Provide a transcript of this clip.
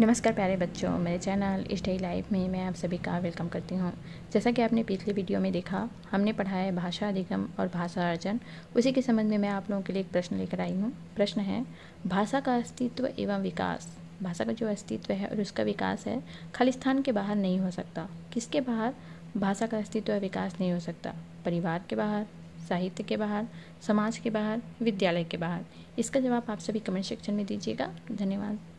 नमस्कार प्यारे बच्चों मेरे चैनल स्टडी लाइफ में मैं आप सभी का वेलकम करती हूँ जैसा कि आपने पिछली वीडियो में देखा हमने पढ़ा है भाषा अधिगम और भाषा अर्जन उसी के संबंध में मैं आप लोगों के लिए एक प्रश्न लेकर आई हूँ प्रश्न है भाषा का अस्तित्व एवं विकास भाषा का जो अस्तित्व है और उसका विकास है खालिस्तान के बाहर नहीं हो सकता किसके बाहर भाषा का अस्तित्व और विकास नहीं हो सकता परिवार के बाहर साहित्य के बाहर समाज के बाहर विद्यालय के बाहर इसका जवाब आप सभी कमेंट सेक्शन में दीजिएगा धन्यवाद